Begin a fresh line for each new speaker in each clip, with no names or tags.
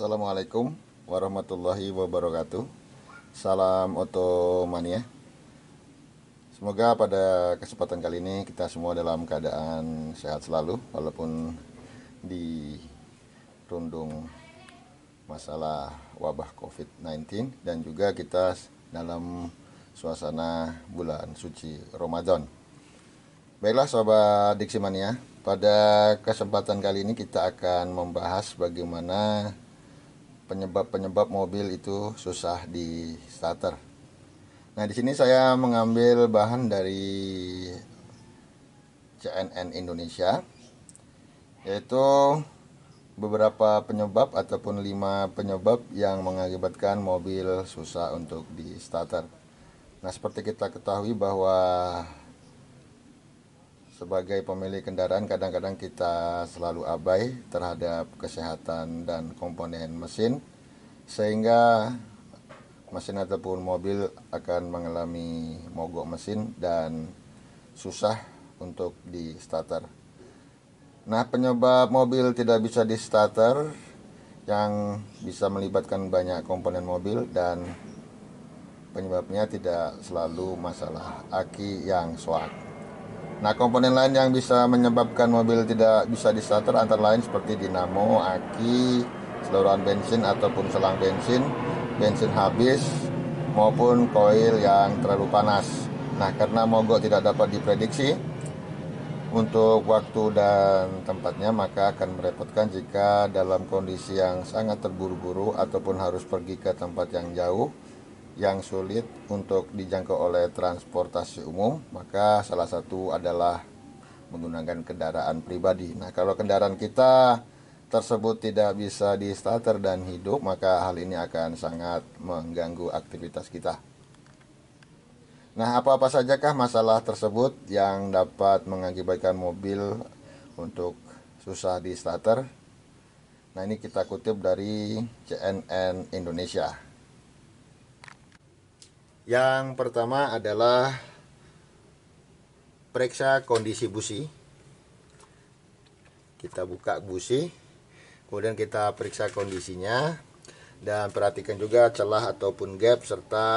Assalamualaikum warahmatullahi wabarakatuh Salam Otomania Semoga pada kesempatan kali ini kita semua dalam keadaan sehat selalu Walaupun di rundung masalah wabah COVID-19 Dan juga kita dalam suasana bulan suci Ramadan Baiklah Sobat diksimania pada kesempatan kali ini kita akan membahas bagaimana penyebab-penyebab mobil itu susah di starter. Nah, di sini saya mengambil bahan dari CNN Indonesia yaitu beberapa penyebab ataupun lima penyebab yang mengakibatkan mobil susah untuk di starter. Nah, seperti kita ketahui bahwa sebagai pemilik kendaraan kadang-kadang kita selalu abai terhadap kesehatan dan komponen mesin sehingga mesin ataupun mobil akan mengalami mogok mesin dan susah untuk di starter. Nah, penyebab mobil tidak bisa di starter yang bisa melibatkan banyak komponen mobil dan penyebabnya tidak selalu masalah aki yang swak. Nah, komponen lain yang bisa menyebabkan mobil tidak bisa di starter antara lain seperti dinamo, aki, seluruhan bensin ataupun selang bensin, bensin habis, maupun koil yang terlalu panas. Nah, karena mogok tidak dapat diprediksi untuk waktu dan tempatnya, maka akan merepotkan jika dalam kondisi yang sangat terburu-buru ataupun harus pergi ke tempat yang jauh yang sulit untuk dijangkau oleh transportasi umum, maka salah satu adalah menggunakan kendaraan pribadi. Nah, kalau kendaraan kita tersebut tidak bisa di starter dan hidup, maka hal ini akan sangat mengganggu aktivitas kita. Nah, apa-apa sajakah masalah tersebut yang dapat mengakibatkan mobil untuk susah di starter? Nah, ini kita kutip dari CNN Indonesia. Yang pertama adalah periksa kondisi busi. Kita buka busi, kemudian kita periksa kondisinya dan perhatikan juga celah ataupun gap serta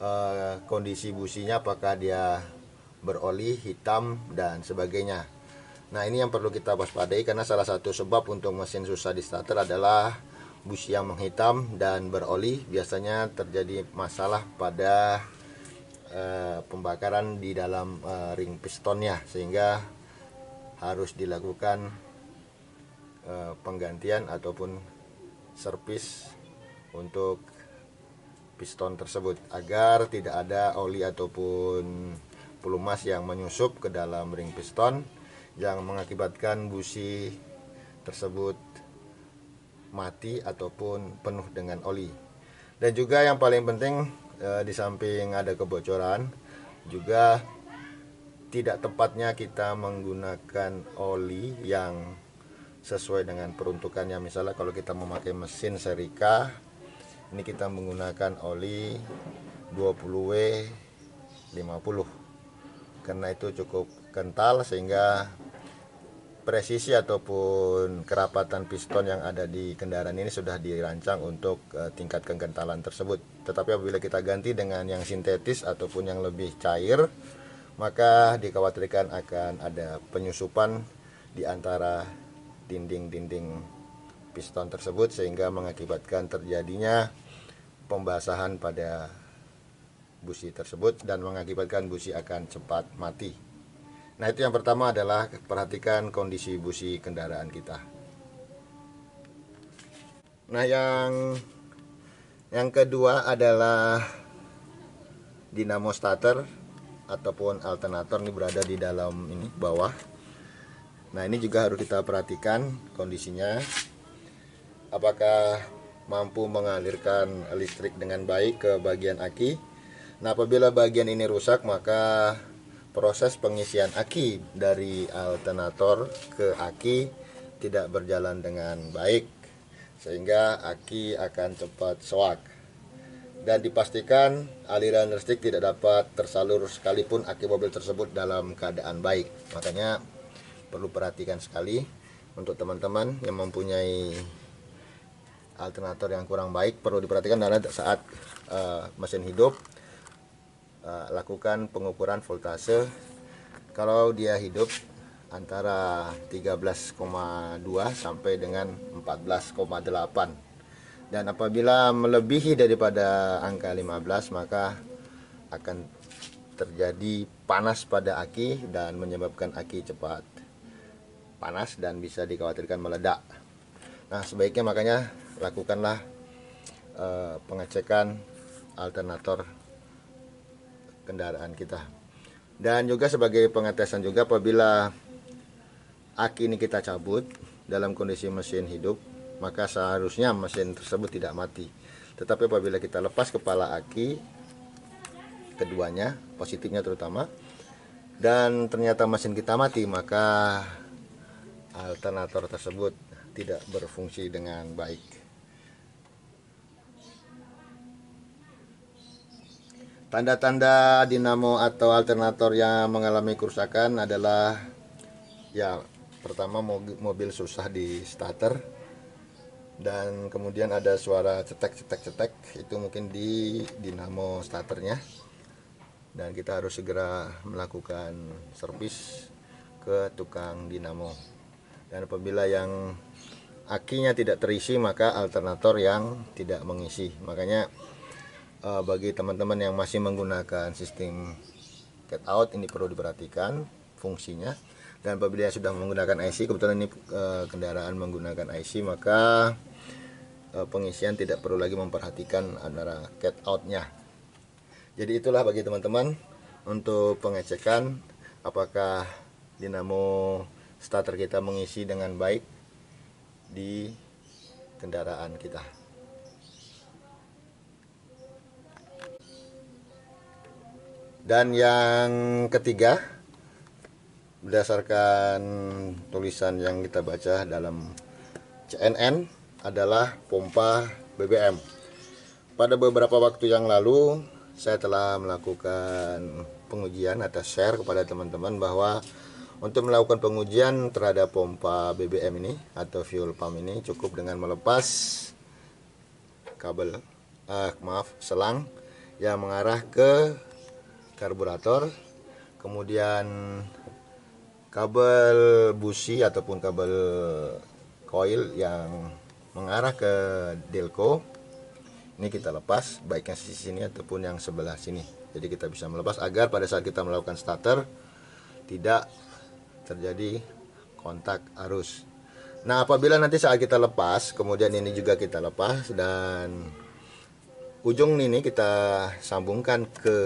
eh, kondisi businya apakah dia beroli, hitam dan sebagainya. Nah, ini yang perlu kita waspadai karena salah satu sebab untuk mesin susah di starter adalah Busi yang menghitam dan beroli biasanya terjadi masalah pada uh, pembakaran di dalam uh, ring pistonnya sehingga harus dilakukan uh, penggantian ataupun servis untuk piston tersebut agar tidak ada oli ataupun pelumas yang menyusup ke dalam ring piston yang mengakibatkan busi tersebut mati ataupun penuh dengan oli. Dan juga yang paling penting e, di samping ada kebocoran juga tidak tepatnya kita menggunakan oli yang sesuai dengan peruntukannya misalnya kalau kita memakai mesin serika ini kita menggunakan oli 20W 50 karena itu cukup kental sehingga presisi ataupun kerapatan piston yang ada di kendaraan ini sudah dirancang untuk uh, tingkat kekentalan tersebut. Tetapi apabila kita ganti dengan yang sintetis ataupun yang lebih cair, maka dikhawatirkan akan ada penyusupan di antara dinding-dinding piston tersebut sehingga mengakibatkan terjadinya pembasahan pada busi tersebut dan mengakibatkan busi akan cepat mati. Nah itu yang pertama adalah perhatikan kondisi busi kendaraan kita. Nah yang yang kedua adalah dinamo starter ataupun alternator ini berada di dalam ini bawah. Nah ini juga harus kita perhatikan kondisinya. Apakah mampu mengalirkan listrik dengan baik ke bagian aki. Nah apabila bagian ini rusak maka proses pengisian aki dari alternator ke aki tidak berjalan dengan baik sehingga aki akan cepat soak dan dipastikan aliran listrik tidak dapat tersalur sekalipun aki mobil tersebut dalam keadaan baik makanya perlu perhatikan sekali untuk teman-teman yang mempunyai alternator yang kurang baik perlu diperhatikan karena saat uh, mesin hidup uh, lakukan pengukuran voltase kalau dia hidup antara 13,2 sampai dengan 14,8 dan apabila melebihi daripada angka 15 maka akan terjadi panas pada aki dan menyebabkan aki cepat panas dan bisa dikhawatirkan meledak nah sebaiknya makanya lakukanlah uh, pengecekan alternator kendaraan kita dan juga sebagai pengetesan juga apabila aki ini kita cabut dalam kondisi mesin hidup maka seharusnya mesin tersebut tidak mati tetapi apabila kita lepas kepala aki keduanya positifnya terutama dan ternyata mesin kita mati maka alternator tersebut tidak berfungsi dengan baik Tanda-tanda dinamo atau alternator yang mengalami kerusakan adalah ya pertama mobil, susah di starter dan kemudian ada suara cetek-cetek-cetek itu mungkin di dinamo starternya dan kita harus segera melakukan servis ke tukang dinamo dan apabila yang akinya tidak terisi maka alternator yang tidak mengisi makanya uh, bagi teman-teman yang masih menggunakan sistem cat out ini perlu diperhatikan fungsinya dan apabila sudah menggunakan IC kebetulan ini uh, kendaraan menggunakan IC maka uh, pengisian tidak perlu lagi memperhatikan antara cat outnya jadi itulah bagi teman-teman untuk pengecekan apakah dinamo starter kita mengisi dengan baik di kendaraan kita. Dan yang ketiga, berdasarkan tulisan yang kita baca dalam CNN adalah pompa BBM. Pada beberapa waktu yang lalu, saya telah melakukan pengujian atau share kepada teman-teman bahwa untuk melakukan pengujian terhadap pompa BBM ini atau fuel pump ini cukup dengan melepas kabel, uh, maaf, selang yang mengarah ke karburator kemudian kabel busi ataupun kabel coil yang mengarah ke delco ini kita lepas baik yang sisi sini ataupun yang sebelah sini jadi kita bisa melepas agar pada saat kita melakukan starter tidak terjadi kontak arus nah apabila nanti saat kita lepas kemudian ini juga kita lepas dan ujung ini kita sambungkan ke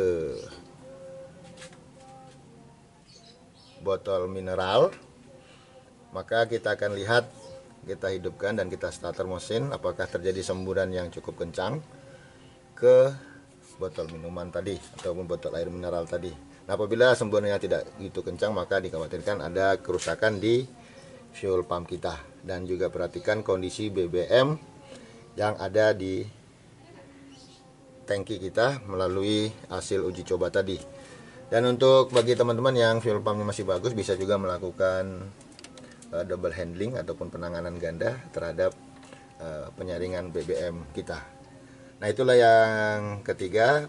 botol mineral maka kita akan lihat kita hidupkan dan kita starter mesin apakah terjadi semburan yang cukup kencang ke botol minuman tadi ataupun botol air mineral tadi nah apabila semburannya tidak itu kencang maka dikhawatirkan ada kerusakan di fuel pump kita dan juga perhatikan kondisi BBM yang ada di tangki kita melalui hasil uji coba tadi dan untuk bagi teman-teman yang fuel pumpnya masih bagus bisa juga melakukan uh, double handling ataupun penanganan ganda terhadap uh, penyaringan BBM kita nah itulah yang ketiga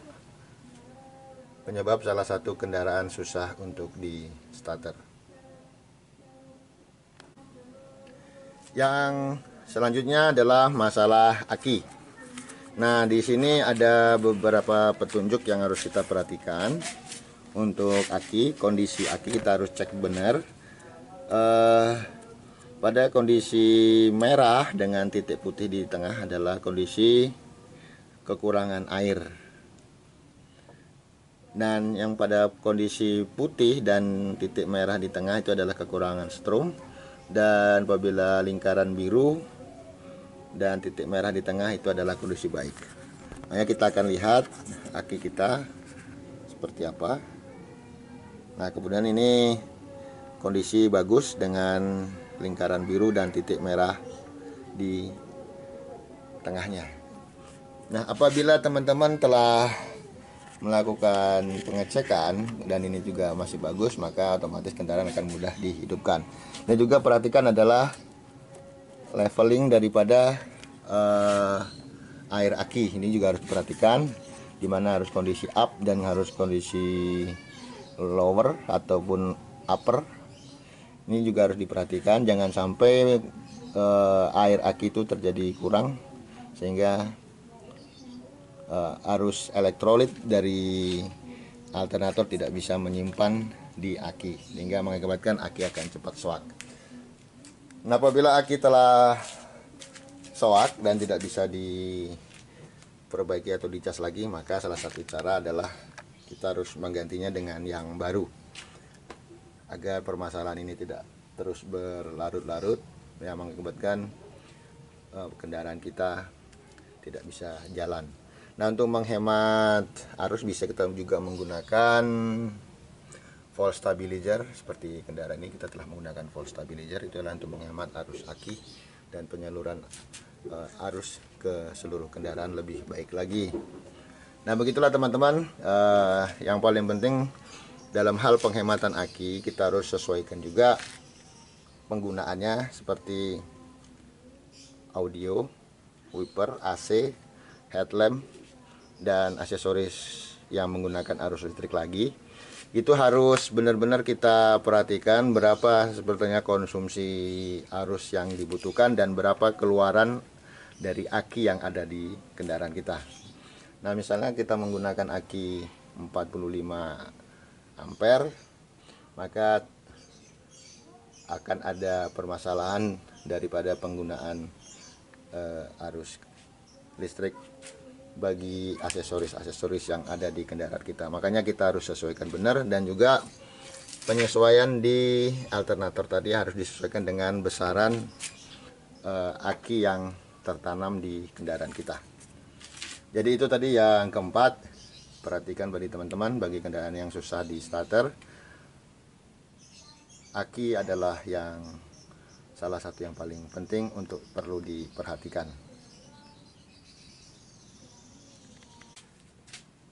penyebab salah satu kendaraan susah untuk di starter yang selanjutnya adalah masalah aki nah di sini ada beberapa petunjuk yang harus kita perhatikan untuk aki kondisi aki kita harus cek benar uh, pada kondisi merah dengan titik putih di tengah adalah kondisi kekurangan air dan yang pada kondisi putih dan titik merah di tengah itu adalah kekurangan strom dan apabila lingkaran biru dan titik merah di tengah itu adalah kondisi baik. Ayo kita akan lihat aki kita seperti apa. Nah, kemudian ini kondisi bagus dengan lingkaran biru dan titik merah di tengahnya. Nah, apabila teman-teman telah melakukan pengecekan dan ini juga masih bagus, maka otomatis kendaraan akan mudah dihidupkan. Dan juga perhatikan adalah leveling daripada uh, air aki. Ini juga harus diperhatikan di mana harus kondisi up dan harus kondisi lower ataupun upper ini juga harus diperhatikan jangan sampai uh, air aki itu terjadi kurang sehingga uh, arus elektrolit dari alternator tidak bisa menyimpan di aki sehingga mengakibatkan aki akan cepat soak nah apabila aki telah soak dan tidak bisa diperbaiki atau dicas lagi maka salah satu cara adalah kita harus menggantinya dengan yang baru agar permasalahan ini tidak terus berlarut-larut yang mengakibatkan uh, kendaraan kita tidak bisa jalan. Nah untuk menghemat arus bisa kita juga menggunakan full stabilizer seperti kendaraan ini kita telah menggunakan full stabilizer itu adalah untuk menghemat arus aki dan penyaluran uh, arus ke seluruh kendaraan lebih baik lagi. Nah begitulah teman-teman uh, yang paling penting dalam hal penghematan aki kita harus sesuaikan juga penggunaannya seperti audio, wiper, AC, headlamp dan aksesoris yang menggunakan arus listrik lagi itu harus benar-benar kita perhatikan berapa sebetulnya konsumsi arus yang dibutuhkan dan berapa keluaran dari aki yang ada di kendaraan kita Nah, misalnya kita menggunakan aki 45 ampere, maka akan ada permasalahan daripada penggunaan eh, arus listrik bagi aksesoris-aksesoris yang ada di kendaraan kita. Makanya kita harus sesuaikan benar dan juga penyesuaian di alternator tadi harus disesuaikan dengan besaran eh, aki yang tertanam di kendaraan kita jadi itu tadi yang keempat perhatikan bagi teman-teman bagi kendaraan yang susah di starter aki adalah yang salah satu yang paling penting untuk perlu diperhatikan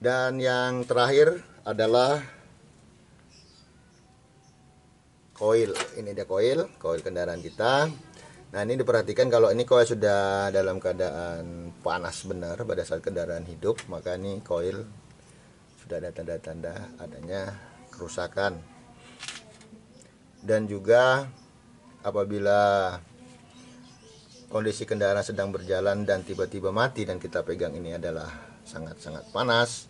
dan yang terakhir adalah koil ini dia koil koil kendaraan kita Nah ini diperhatikan kalau ini koil sudah dalam keadaan panas benar pada saat kendaraan hidup maka ini koil sudah ada tanda-tanda adanya kerusakan dan juga apabila kondisi kendaraan sedang berjalan dan tiba-tiba mati dan kita pegang ini adalah sangat-sangat panas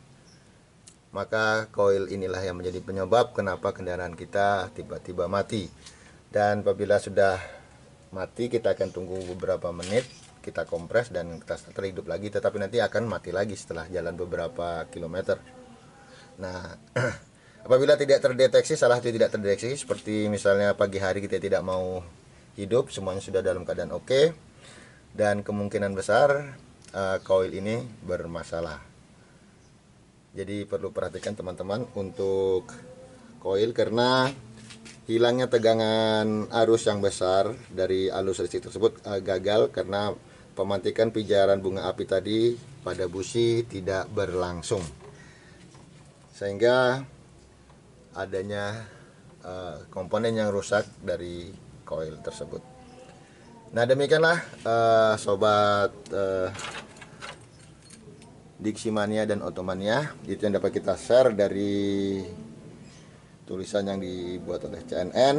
maka koil inilah yang menjadi penyebab kenapa kendaraan kita tiba-tiba mati dan apabila sudah mati kita akan tunggu beberapa menit kita kompres dan kita terhidup lagi tetapi nanti akan mati lagi setelah jalan beberapa kilometer nah apabila tidak terdeteksi salah itu tidak terdeteksi seperti misalnya pagi hari kita tidak mau hidup semuanya sudah dalam keadaan oke okay, dan kemungkinan besar uh, ini bermasalah jadi perlu perhatikan teman-teman untuk koil karena hilangnya tegangan arus yang besar dari alus listrik tersebut uh, gagal karena pemantikan pijaran bunga api tadi pada busi tidak berlangsung sehingga adanya uh, komponen yang rusak dari koil tersebut nah demikianlah uh, sobat uh, diksimania dan Otomania itu yang dapat kita share dari tulisan yang dibuat oleh CNN.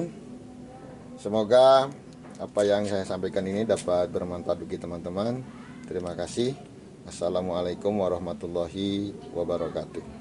Semoga apa yang saya sampaikan ini dapat bermanfaat bagi teman-teman. Terima kasih. Assalamualaikum warahmatullahi wabarakatuh.